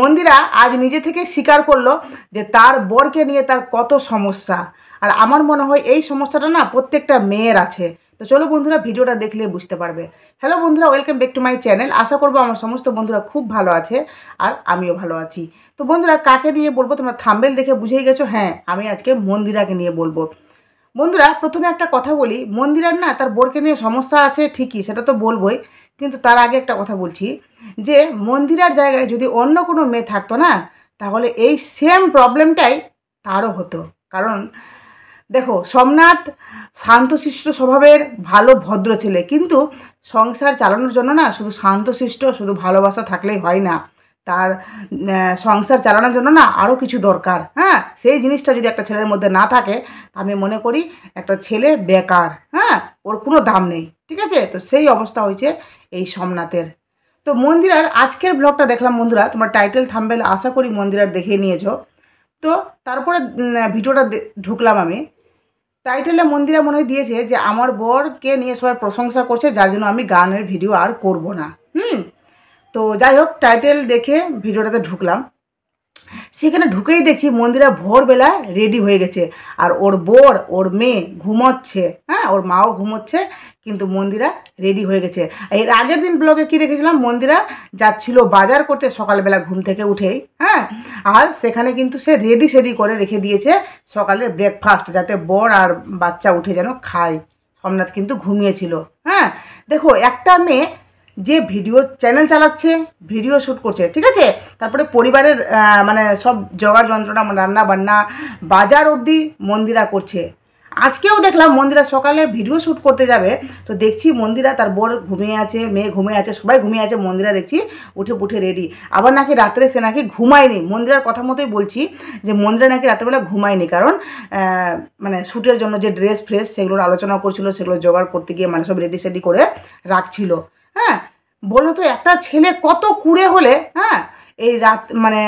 মন্দিরা আজ নিজে থেকে স্বীকার করলো যে তার বরকে নিয়ে তার কত সমস্যা আর আমার মনে হয় এই সমস্যাটা না প্রত্যেকটা মেয়ের আছে তো চলো বন্ধুরা ভিডিওটা দেখলে বুঝতে পারবে হ্যালো বন্ধুরা welcome back to my channel আশা করবো আমার সমস্ত বন্ধুরা খুব ভালো আছে আর আমিও ভালো আছি তো বন্ধুরা কাকে নিয়ে বলবো তোমরা থাম্বেল দেখে বুঝেই গেছো হ্যাঁ আমি আজকে মন্দিরাকে নিয়ে বলবো বন্ধুরা প্রথমে একটা কথা বলি মন্দিরার না তার বোরকে নিয়ে সমস্যা আছে ঠিকই সেটা তো বলবোই কিন্তু তার আগে একটা কথা বলছি যে মন্দিরার জায়গায় যদি অন্য কোনো মেয়ে থাকতো না তাহলে এই সেম প্রবলেমটাই তারও হতো কারণ দেখো সোমনাথ শান্তশিষ্ট স্বভাবের ভালো ভদ্র ছেলে কিন্তু সংসার চালানোর জন্য না শুধু শান্তশিষ্ট শুধু ভালোবাসা থাকলেই হয় না তার সংসার চালানোর জন্য না আরও কিছু দরকার হ্যাঁ সেই জিনিসটা যদি একটা ছেলের মধ্যে না থাকে আমি মনে করি একটা ছেলে বেকার হ্যাঁ ওর কোনো দাম নেই ঠিক আছে তো সেই অবস্থা হয়েছে এই সোমনাথের তো মন্দিরার আজকের ব্লগটা দেখলাম বন্ধুরা তোমার টাইটেল থাম্বেল আশা করি মন্দিরার দেখে নিয়েছো তো তারপরে ভিডিওটা ঢুকলাম আমি টাইটেলে মন্দিরা মনে হয় দিয়েছে যে আমার বরকে নিয়ে সবাই প্রশংসা করছে যার জন্য আমি গানের ভিডিও আর করব না হুম তো যাই হোক টাইটেল দেখে ভিডিওটাতে ঢুকলাম সেখানে ঢুকেই দেখছি মন্দিরা ভোরবেলা রেডি হয়ে গেছে আর ওর বোর ওর মেয়ে ঘুমোচ্ছে হ্যাঁ ওর মাও ঘুমোচ্ছে কিন্তু মন্দিরা রেডি হয়ে গেছে এর আগের দিন ব্লগে কি দেখেছিলাম মন্দিরা যাচ্ছিল বাজার করতে সকালবেলা ঘুম থেকে উঠেই হ্যাঁ আর সেখানে কিন্তু সে রেডি সেডি করে রেখে দিয়েছে সকালের ব্রেকফাস্ট যাতে বর আর বাচ্চা উঠে যেন খায় সোমনাথ কিন্তু ঘুমিয়েছিল হ্যাঁ দেখো একটা মেয়ে যে ভিডিও চ্যানেল চালাচ্ছে ভিডিও শ্যুট করছে ঠিক আছে তারপরে পরিবারের মানে সব জোগাড় যন্ত্রণা রান্না বান্না বাজার অবধি মন্দিরা করছে আজকেও দেখলাম মন্দিরা সকালে ভিডিও শ্যুট করতে যাবে তো দেখছি মন্দিরা তার বর ঘুমিয়ে আছে মেয়ে ঘুমিয়ে আছে সবাই ঘুমিয়ে আছে মন্দিরা দেখছি উঠে উঠে রেডি আবার নাকি রাত্রে সে নাকি ঘুমায়নি মন্দিরার কথা মতোই বলছি যে মন্দিরা নাকি রাত্রেবেলা ঘুমায়নি কারণ মানে শ্যুটের জন্য যে ড্রেস ফ্রেস সেগুলোর আলোচনা করছিল সেগুলো জোগাড় করতে গিয়ে মানে সব রেডি সেডি করে রাখছিল হ্যাঁ বলো তো একটা ছেলে কত কুড়ে হলে হ্যাঁ এই রাত মানে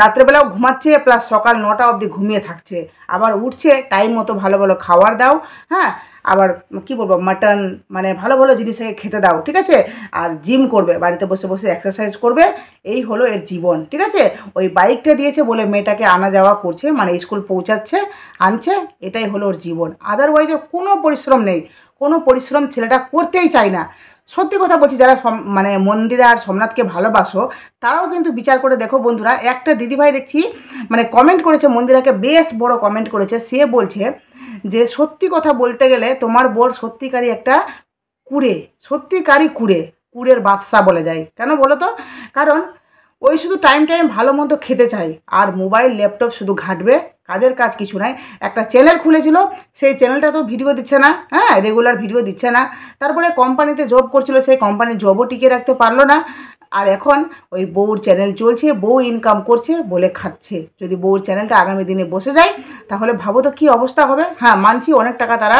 রাত্রেবেলাও ঘুমাচ্ছে প্লাস সকাল নটা অবধি ঘুমিয়ে থাকছে আবার উঠছে টাইম মতো ভালো ভালো খাওয়ার দাও হ্যাঁ আবার কি বলবো মাটন মানে ভালো ভালো জিনিসকে খেতে দাও ঠিক আছে আর জিম করবে বাড়িতে বসে বসে এক্সারসাইজ করবে এই হলো এর জীবন ঠিক আছে ওই বাইকটা দিয়েছে বলে মেয়েটাকে আনা যাওয়া করছে মানে স্কুল পৌঁছাচ্ছে আনছে এটাই হলো ওর জীবন আদারওয়াইজে কোনো পরিশ্রম নেই কোনো পরিশ্রম ছেলেটা করতেই চায় না সত্যি কথা বলছি যারা মানে মন্দিরা আর সোমনাথকে ভালোবাসো তারাও কিন্তু বিচার করে দেখো বন্ধুরা একটা দিদিভাই দেখছি মানে কমেন্ট করেছে মন্দিরাকে বেশ বড় কমেন্ট করেছে সে বলছে যে সত্যি কথা বলতে গেলে তোমার বোর সত্যিকারই একটা কুড়ে সত্যিকারই কুড়ে কুড়ের বাদশা বলে যায় কেন বলো তো কারণ ওই শুধু টাইম টাইম ভালো মন্দ খেতে চাই আর মোবাইল ল্যাপটপ শুধু ঘাটবে কাজের কাজ কিছু নাই একটা চ্যানেল খুলেছিল সেই চ্যানেলটা তো ভিডিও দিচ্ছে না হ্যাঁ রেগুলার ভিডিও দিচ্ছে না তারপরে কোম্পানিতে জব করছিল সেই কোম্পানির জবও টিকে রাখতে পারলো না আর এখন ওই বউর চ্যানেল চলছে বউ ইনকাম করছে বলে খাচ্ছে যদি বউর চ্যানেলটা আগামী দিনে বসে যায় তাহলে ভাবো তো কী অবস্থা হবে হ্যাঁ মানছি অনেক টাকা তারা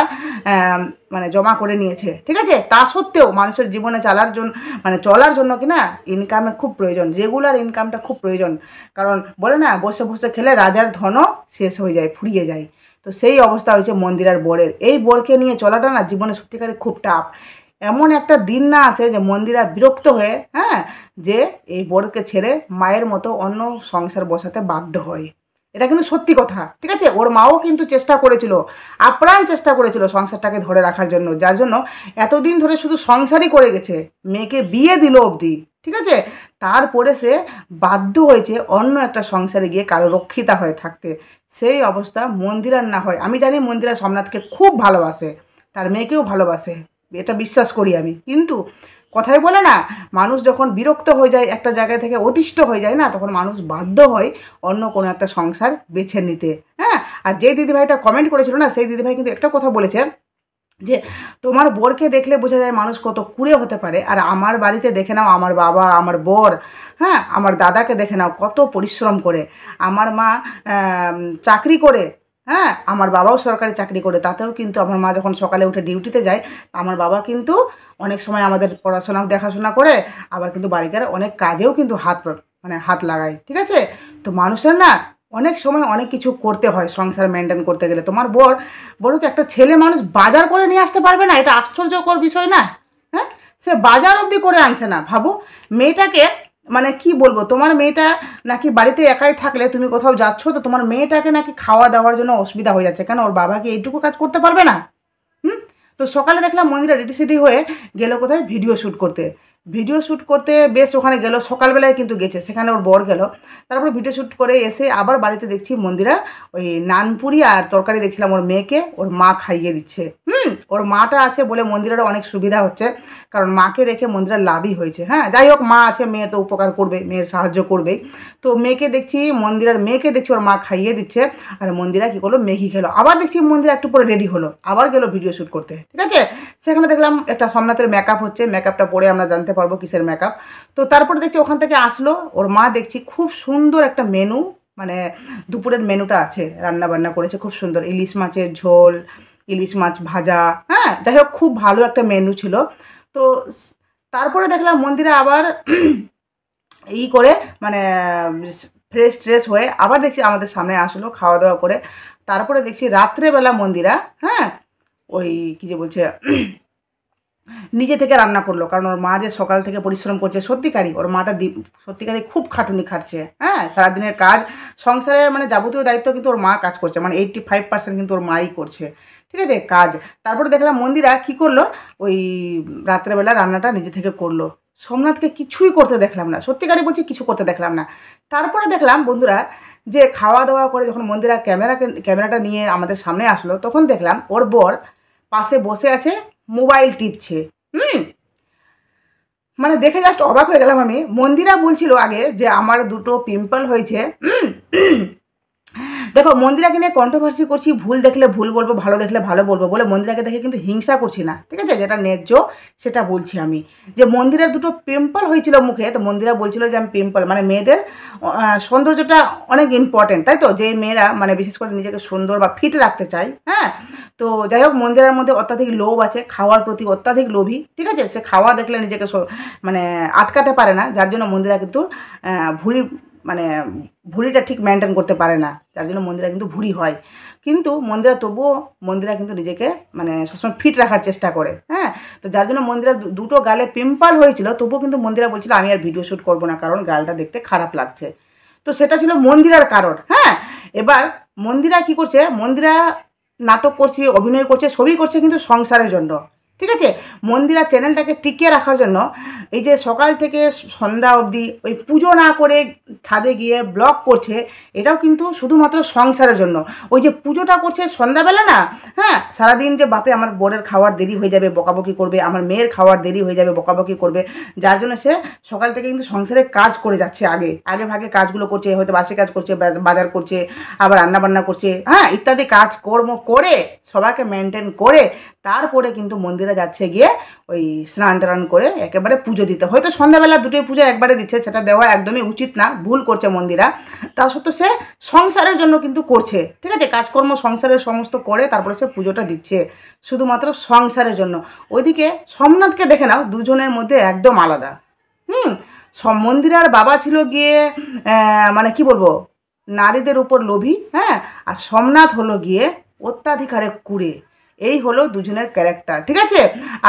মানে জমা করে নিয়েছে ঠিক আছে তা সত্ত্বেও মানুষের জীবনে চালার জন্য মানে চলার জন্য কি না ইনকামের খুব প্রয়োজন রেগুলার ইনকামটা খুব প্রয়োজন কারণ বলে না বসে বসে খেলে রাজার ধনও শেষ হয়ে যায় ফুরিয়ে যায় তো সেই অবস্থা হয়েছে মন্দিরার বরের এই বরকে নিয়ে চলাটা না জীবনে সত্যিকারে খুব টাফ এমন একটা দিন না আসে যে মন্দিরা বিরক্ত হয়ে হ্যাঁ যে এই বরকে ছেড়ে মায়ের মতো অন্য সংসার বসাতে বাধ্য হয় এটা কিন্তু সত্যি কথা ঠিক আছে ওর মাও কিন্তু চেষ্টা করেছিল আপ্রাণ চেষ্টা করেছিল সংসারটাকে ধরে রাখার জন্য যার জন্য এতদিন ধরে শুধু সংসারই করে গেছে মেয়েকে বিয়ে দিল অবধি ঠিক আছে তারপরে সে বাধ্য হয়েছে অন্য একটা সংসারে গিয়ে কারো রক্ষিতা হয়ে থাকতে সেই অবস্থা মন্দিরার না হয় আমি জানি মন্দিরা সোমনাথকে খুব ভালোবাসে তার মেয়েকেও ভালোবাসে এটা বিশ্বাস করি আমি কিন্তু কথায় বলে না মানুষ যখন বিরক্ত হয়ে যায় একটা জায়গা থেকে অতিষ্ঠ হয়ে যায় না তখন মানুষ বাধ্য হয় অন্য কোনো একটা সংসার বেছে নিতে হ্যাঁ আর যে দিদিভাইটা কমেন্ট করেছিল না সেই দিদিভাই কিন্তু একটা কথা বলেছে যে তোমার বরকে দেখলে বোঝা যায় মানুষ কত কুড়ে হতে পারে আর আমার বাড়িতে দেখে নাও আমার বাবা আমার বর হ্যাঁ আমার দাদাকে দেখে নাও কত পরিশ্রম করে আমার মা চাকরি করে হ্যাঁ আমার বাবাও সরকারি চাকরি করে তাতেও কিন্তু আমার মা যখন সকালে উঠে ডিউটিতে যায় আমার বাবা কিন্তু অনেক সময় আমাদের পড়াশোনা দেখাশোনা করে আবার কিন্তু বাড়িতে অনেক কাজেও কিন্তু হাত মানে হাত লাগায় ঠিক আছে তো মানুষের না অনেক সময় অনেক কিছু করতে হয় সংসার মেনটেন করতে গেলে তোমার বর বলো তো একটা ছেলে মানুষ বাজার করে নিয়ে আসতে পারবে না এটা আশ্চর্যকর বিষয় না হ্যাঁ সে বাজার অবধি করে আনছে না ভাবো মেয়েটাকে মানে কি বলবো তোমার মেয়েটা নাকি বাড়িতে একাই থাকলে তুমি কোথাও যাচ্ছ তো তোমার মেয়েটাকে নাকি খাওয়া দাওয়ার জন্য অসুবিধা হয়ে যাচ্ছে কেন ওর বাবাকে এইটুকু কাজ করতে পারবে না হুম তো সকালে দেখলাম মন্দিরা রেডি সিডি হয়ে গেল কোথায় ভিডিও শ্যুট করতে ভিডিও শ্যুট করতে বেশ ওখানে গেল সকালবেলায় কিন্তু গেছে সেখানে ওর বর গেল তারপরে ভিডিও শ্যুট করে এসে আবার বাড়িতে দেখছি মন্দিরা ওই নানপুরি আর তরকারি দেখছিলাম ওর মেয়েকে ওর মা খাইয়ে দিচ্ছে হুম ওর মাটা আছে বলে মন্দিরেরও অনেক সুবিধা হচ্ছে কারণ মাকে রেখে মন্দিরের লাভই হয়েছে হ্যাঁ যাই হোক মা আছে মেয়ে তো উপকার করবে মেয়ের সাহায্য করবে তো মেয়েকে দেখছি মন্দিরের মেয়েকে দেখছি ওর মা খাইয়ে দিচ্ছে আর মন্দিরা কী করলো মেঘি খেলো আবার দেখছি মন্দিরা একটু পরে রেডি হলো আবার গেলো ভিডিও শ্যুট করতে ঠিক আছে সেখানে দেখলাম একটা সোমনাথের মেকআপ হচ্ছে মেকআপটা পরে আমরা জানতে পারবো কিসের মেকআপ তো তারপরে দেখছি ওখান থেকে আসলো ওর মা দেখছি খুব সুন্দর একটা মেনু মানে দুপুরের মেনুটা আছে রান্না বান্না করেছে খুব সুন্দর ইলিশ মাছের ঝোল ইলিশ মাছ ভাজা হ্যাঁ যাই হোক খুব ভালো একটা মেনু ছিল তো তারপরে দেখলাম মন্দিরে আবার ই করে মানে ফ্রেশ ট্রেশ হয়ে আবার দেখছি আমাদের সামনে আসলো খাওয়া দাওয়া করে তারপরে দেখছি রাত্রেবেলা মন্দিরা হ্যাঁ ওই কী যে বলছে নিজে থেকে রান্না করলো কারণ ওর মা যে সকাল থেকে পরিশ্রম করছে সত্যিকারই ওর মাটা সত্যিকারই খুব খাটুনি খাটছে হ্যাঁ সারাদিনের কাজ সংসারের মানে যাবতীয় দায়িত্ব কিন্তু ওর মা কাজ করছে মানে এইট্টি ফাইভ পার্সেন্ট কিন্তু ওর মাই করছে ঠিক আছে কাজ তারপরে দেখলাম মন্দিরা কি করলো ওই রাত্রেবেলা রান্নাটা নিজে থেকে করলো সোমনাথকে কিছুই করতে দেখলাম না সত্যিকারই বলছি কিছু করতে দেখলাম না তারপরে দেখলাম বন্ধুরা যে খাওয়া দাওয়া করে যখন মন্দিরা ক্যামেরাকে ক্যামেরাটা নিয়ে আমাদের সামনে আসলো তখন দেখলাম ওর বর পাশে বসে আছে মোবাইল টিপছে হুম মানে দেখে জাস্ট অবাক হয়ে গেলাম আমি মন্দিরা বলছিল আগে যে আমার দুটো পিম্পল হয়েছে দেখো মন্দিরাকে নিয়ে কন্ট্রোভার্সি করছি ভুল দেখলে ভুল বলবো ভালো দেখলে ভালো বলবো বলে মন্দিরাকে দেখে কিন্তু হিংসা করছি না ঠিক আছে যেটা ন্যায্য সেটা বলছি আমি যে মন্দিরের দুটো পিম্পল হয়েছিল মুখে তো মন্দিরা বলছিল যে আমি পিম্পল মানে মেয়েদের সৌন্দর্যটা অনেক ইম্পর্টেন্ট তাই তো যে মেয়েরা মানে বিশেষ করে নিজেকে সুন্দর বা ফিট রাখতে চায় হ্যাঁ তো যাই হোক মন্দিরার মধ্যে অত্যাধিক লোভ আছে খাওয়ার প্রতি অত্যাধিক লোভী ঠিক আছে সে খাওয়া দেখলে নিজেকে মানে আটকাতে পারে না যার জন্য মন্দিরা কিন্তু ভুঁড়ি মানে ভুঁড়িটা ঠিক মেনটেন করতে পারে না যার জন্য মন্দিরা কিন্তু ভুঁড়ি হয় কিন্তু মন্দিরা তবুও মন্দিরা কিন্তু নিজেকে মানে সবসময় ফিট রাখার চেষ্টা করে হ্যাঁ তো যার জন্য মন্দিরা দুটো গালে পিম্পাল হয়েছিল তবুও কিন্তু মন্দিরা বলছিল আমি আর ভিডিও শ্যুট করবো না কারণ গালটা দেখতে খারাপ লাগছে তো সেটা ছিল মন্দিরার কারণ হ্যাঁ এবার মন্দিরা কি করছে মন্দিরা নাটক করছে অভিনয় করছে সবই করছে কিন্তু সংসারের জন্য ঠিক আছে মন্দিরা চ্যানেলটাকে টিকিয়ে রাখার জন্য এই যে সকাল থেকে সন্ধ্যা অবধি ওই পুজো না করে ছাদে গিয়ে ব্লক করছে এটাও কিন্তু শুধুমাত্র সংসারের জন্য ওই যে পুজোটা করছে সন্ধ্যাবেলা না হ্যাঁ সারাদিন যে বাপে আমার বোনের খাওয়ার দেরি হয়ে যাবে বকাবকি করবে আমার মেয়ের খাওয়ার দেরি হয়ে যাবে বকাবকি করবে যার জন্য সে সকাল থেকে কিন্তু সংসারে কাজ করে যাচ্ছে আগে আগে ভাগে কাজগুলো করছে হয়তো বাসে কাজ করছে বাজার করছে আবার রান্নাবান্না করছে হ্যাঁ ইত্যাদি কাজ কর্ম করে সবাইকে মেনটেন করে তারপরে কিন্তু মন্দির নিজেরা যাচ্ছে গিয়ে ওই স্নান টান করে একেবারে পুজো দিতে হয়তো সন্ধ্যাবেলা দুটোই পুজো একবারে দিচ্ছে সেটা দেওয়া একদমই উচিত না ভুল করছে মন্দিরা তা সত্ত্বেও সে সংসারের জন্য কিন্তু করছে ঠিক আছে কাজকর্ম সংসারের সমস্ত করে তারপরে সে পুজোটা দিচ্ছে শুধুমাত্র সংসারের জন্য ওইদিকে সোমনাথকে দেখে নাও দুজনের মধ্যে একদম আলাদা হুম আর বাবা ছিল গিয়ে মানে কি বলবো নারীদের উপর লোভী হ্যাঁ আর সোমনাথ হলো গিয়ে অত্যাধিকারে কুড়ে এই হলো দুজনের ক্যারেক্টার ঠিক আছে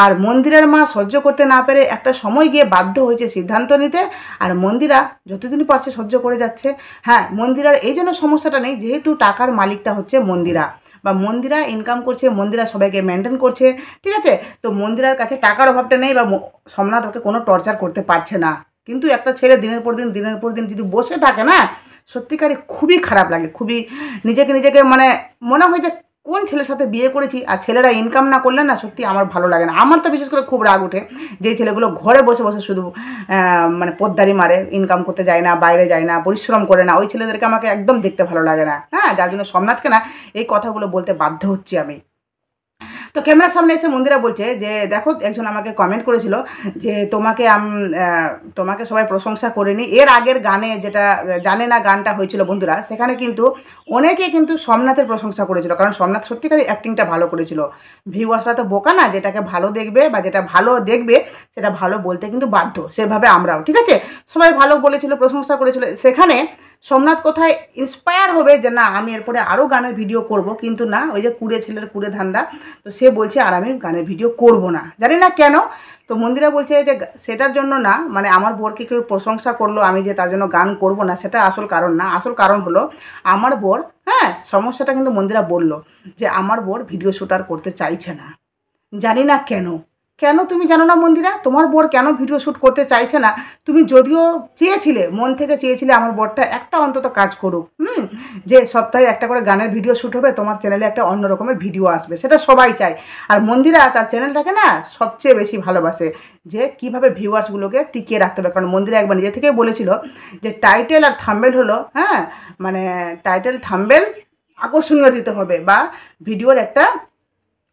আর মন্দিরের মা সহ্য করতে না পেরে একটা সময় গিয়ে বাধ্য হয়েছে সিদ্ধান্ত নিতে আর মন্দিরা যতদিন পারছে সহ্য করে যাচ্ছে হ্যাঁ মন্দিরার এই জন্য সমস্যাটা নেই যেহেতু টাকার মালিকটা হচ্ছে মন্দিরা বা মন্দিরা ইনকাম করছে মন্দিরা সবাইকে মেনটেন করছে ঠিক আছে তো মন্দিরার কাছে টাকার অভাবটা নেই বা সোমনাথ ওকে কোনো টর্চার করতে পারছে না কিন্তু একটা ছেলে দিনের পর দিন দিনের পর দিন যদি বসে থাকে না সত্যিকারে খুবই খারাপ লাগে খুবই নিজেকে নিজেকে মানে মনে হয় যে কোন ছেলের সাথে বিয়ে করেছি আর ছেলেরা ইনকাম না করলে না সত্যি আমার ভালো লাগে না আমার তো বিশেষ করে খুব রাগ উঠে যে ছেলেগুলো ঘরে বসে বসে শুধু মানে পোদ্দারি মারে ইনকাম করতে যায় না বাইরে যায় না পরিশ্রম করে না ওই ছেলেদেরকে আমাকে একদম দেখতে ভালো লাগে না হ্যাঁ যার জন্য সোমনাথকে না এই কথাগুলো বলতে বাধ্য হচ্ছি আমি তো ক্যামেরার সামনে এসে মন্দিরা বলছে যে দেখো একজন আমাকে কমেন্ট করেছিল যে তোমাকে তোমাকে সবাই প্রশংসা করেনি এর আগের গানে যেটা জানে না গানটা হয়েছিল বন্ধুরা সেখানে কিন্তু অনেকে কিন্তু সোমনাথের প্রশংসা করেছিল কারণ সোমনাথ সত্যিকারই অ্যাক্টিংটা ভালো করেছিল ভিউয়ার্সরা তো বোকা না যেটাকে ভালো দেখবে বা যেটা ভালো দেখবে সেটা ভালো বলতে কিন্তু বাধ্য সেভাবে আমরাও ঠিক আছে সবাই ভালো বলেছিল প্রশংসা করেছিল সেখানে সোমনাথ কোথায় ইন্সপায়ার হবে যে না আমি এরপরে আরও গানের ভিডিও করব কিন্তু না ওই যে কুড়ে ছেলের কুড়ে ধান্দা তো সে বলছে আর আমি গানের ভিডিও করব না জানি না কেন তো মন্দিরা বলছে যে সেটার জন্য না মানে আমার বরকে কেউ প্রশংসা করলো আমি যে তার জন্য গান করব না সেটা আসল কারণ না আসল কারণ হলো আমার বর হ্যাঁ সমস্যাটা কিন্তু মন্দিরা বলল যে আমার বর ভিডিও শ্যুটার করতে চাইছে না জানি না কেন কেন তুমি জানো না মন্দিরা তোমার বর কেন ভিডিও শ্যুট করতে চাইছে না তুমি যদিও চেয়েছিলে মন থেকে চেয়েছিলে আমার বরটা একটা অন্তত কাজ করুক হুম যে সপ্তাহে একটা করে গানের ভিডিও শ্যুট হবে তোমার চ্যানেলে একটা অন্য রকমের ভিডিও আসবে সেটা সবাই চায় আর মন্দিরা তার চ্যানেলটাকে না সবচেয়ে বেশি ভালোবাসে যে কিভাবে ভিউয়ার্সগুলোকে টিকিয়ে রাখতে হবে কারণ মন্দিরা একবার নিজে থেকেই বলেছিল যে টাইটেল আর থাম্বেল হলো হ্যাঁ মানে টাইটেল থাম্বেল আকর্ষণীয় দিতে হবে বা ভিডিওর একটা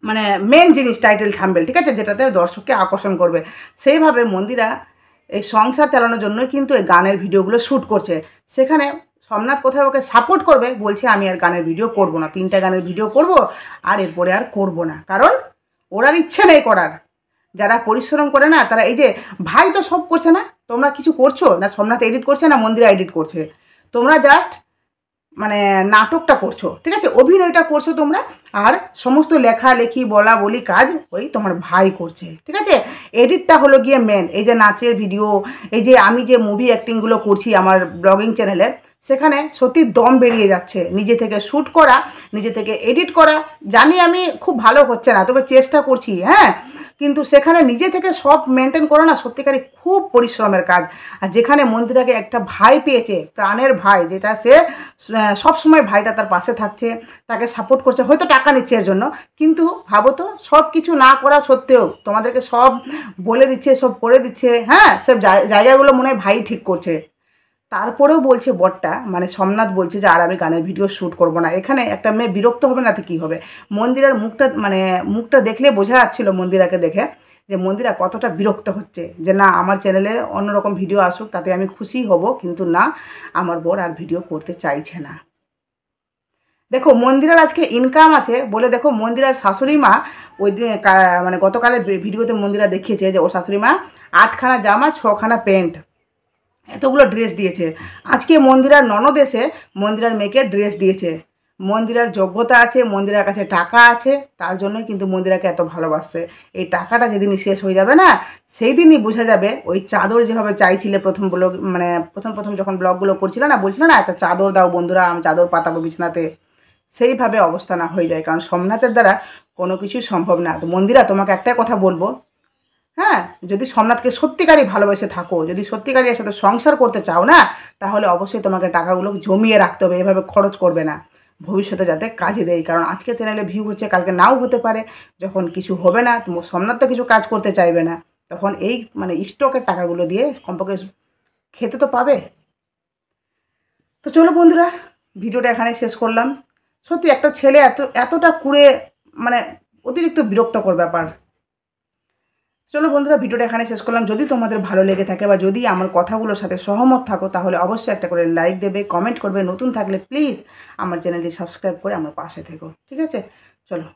মানে মেন জিনিস টাইটেল থাম্বেল ঠিক আছে যেটাতে দর্শককে আকর্ষণ করবে সেইভাবে মন্দিরা এই সংসার চালানোর জন্য কিন্তু এই গানের ভিডিওগুলো শ্যুট করছে সেখানে সোমনাথ কোথায় ওকে সাপোর্ট করবে বলছে আমি আর গানের ভিডিও করব না তিনটা গানের ভিডিও করব আর এরপরে আর করব না কারণ ওরার ইচ্ছে নেই করার যারা পরিশ্রম করে না তারা এই যে ভাই তো সব করছে না তোমরা কিছু করছো না সোমনাথ এডিট করছে না মন্দিরা এডিট করছে তোমরা জাস্ট মানে নাটকটা করছো ঠিক আছে অভিনয়টা করছো তোমরা আর সমস্ত লেখালেখি বলা বলি কাজ ওই তোমার ভাই করছে ঠিক আছে এডিটটা হলো গিয়ে মেন এই যে নাচের ভিডিও এই যে আমি যে মুভি অ্যাক্টিংগুলো করছি আমার ব্লগিং চ্যানেলে সেখানে সত্যি দম বেরিয়ে যাচ্ছে নিজে থেকে শ্যুট করা নিজে থেকে এডিট করা জানি আমি খুব ভালো হচ্ছে না তবে চেষ্টা করছি হ্যাঁ কিন্তু সেখানে নিজে থেকে সব মেনটেন করো না সত্যিকারই খুব পরিশ্রমের কাজ আর যেখানে মন্দিরাকে একটা ভাই পেয়েছে প্রাণের ভাই যেটা সে সবসময় ভাইটা তার পাশে থাকছে তাকে সাপোর্ট করছে হয়তো টাকা নিচ্ছে এর জন্য কিন্তু ভাবো তো সব কিছু না করা সত্ত্বেও তোমাদেরকে সব বলে দিচ্ছে সব করে দিচ্ছে হ্যাঁ সব জায়গাগুলো মনে হয় ভাই ঠিক করছে তারপরেও বলছে বটটা মানে সোমনাথ বলছে যে আর আমি গানের ভিডিও শ্যুট করব না এখানে একটা মেয়ে বিরক্ত হবে না তো কী হবে মন্দিরার মুখটা মানে মুখটা দেখলে বোঝা যাচ্ছিলো মন্দিরাকে দেখে যে মন্দিরা কতটা বিরক্ত হচ্ছে যে না আমার চ্যানেলে অন্যরকম ভিডিও আসুক তাতে আমি খুশি হব কিন্তু না আমার বর আর ভিডিও করতে চাইছে না দেখো মন্দিরার আজকে ইনকাম আছে বলে দেখো মন্দিরার শাশুড়ি মা ওই দিন মানে গতকালের ভিডিওতে মন্দিরা দেখিয়েছে যে ওর শাশুড়ি মা আটখানা জামা ছখানা প্যান্ট এতগুলো ড্রেস দিয়েছে আজকে মন্দিরার ননদ এসে মন্দিরার মেয়েকে ড্রেস দিয়েছে মন্দিরার যোগ্যতা আছে মন্দিরার কাছে টাকা আছে তার জন্যই কিন্তু মন্দিরাকে এত ভালোবাসছে এই টাকাটা যেদিন শেষ হয়ে যাবে না সেই দিনই বোঝা যাবে ওই চাদর যেভাবে চাইছিলে প্রথম ব্লগ মানে প্রথম প্রথম যখন ব্লগগুলো করছিল না বলছিল না একটা চাদর দাও বন্ধুরা আমি চাদর পাতাবো বিছানাতে সেইভাবে অবস্থা না হয়ে যায় কারণ সোমনাথের দ্বারা কোনো কিছু সম্ভব না তো মন্দিরা তোমাকে একটাই কথা বলবো হ্যাঁ যদি সোমনাথকে সত্যিকারই ভালোবেসে থাকো যদি সত্যিকারই এর সাথে সংসার করতে চাও না তাহলে অবশ্যই তোমাকে টাকাগুলো জমিয়ে রাখতে হবে এভাবে খরচ করবে না ভবিষ্যতে যাতে কাজে দেয় কারণ আজকে চ্যানেলে ভিউ হচ্ছে কালকে নাও হতে পারে যখন কিছু হবে না তোমার সোমনাথ তো কিছু কাজ করতে চাইবে না তখন এই মানে স্টকের টাকাগুলো দিয়ে কমপক্ষে খেতে তো পাবে তো চলো বন্ধুরা ভিডিওটা এখানে শেষ করলাম সত্যি একটা ছেলে এত এতটা কুড়ে মানে অতিরিক্ত বিরক্তকর ব্যাপার চলো বন্ধুরা ভিডিওটা এখানে শেষ করলাম যদি তোমাদের ভালো লেগে থাকে বা যদি আমার কথাগুলোর সাথে সহমত থাকো তাহলে অবশ্যই একটা করে লাইক দেবে কমেন্ট করবে নতুন থাকলে প্লিজ আমার চ্যানেলটি সাবস্ক্রাইব করে আমার পাশে থেকো ঠিক আছে চলো